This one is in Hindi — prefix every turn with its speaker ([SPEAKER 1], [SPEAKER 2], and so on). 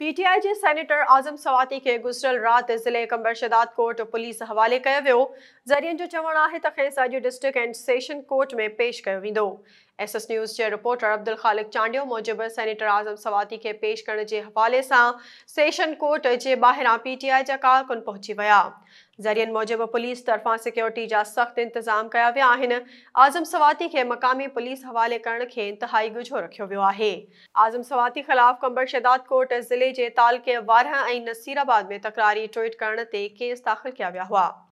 [SPEAKER 1] पीटीआई जे सेनेटर आज़म सवाती के गुजरल रात ज़िले कंबर कोर्ट पुलिस हवाले किया वो जरियन जो चवण है त खेसि डिस्ट्रिक्ट एंड सेशन कोर्ट में पेश किया वो एस एस न्यूज़ के रिपोर्टर अब्दुल ख़ालिक चांडियो मूजिब सेनेटर आज़म सवाती के पेश कर हवाले से सेशन कोर्ट के बहरा पी टी आई जा कारकुन पहुची विया मूजिब पुलिस तरफा सिक्योरिटी जहा सख्त इंतज़ाम क्या वह आज़म सवाती के मक़ामी पुलिस हवाले कर इंतहाई गुझो रखो वो है आज़म सवाती खिलाफ़ कंबर शदाद कोर्ट ज़िले के तालके वारह नसीराबाद में तकरारी ट्वीट करण केस दाख़िल किया हुआ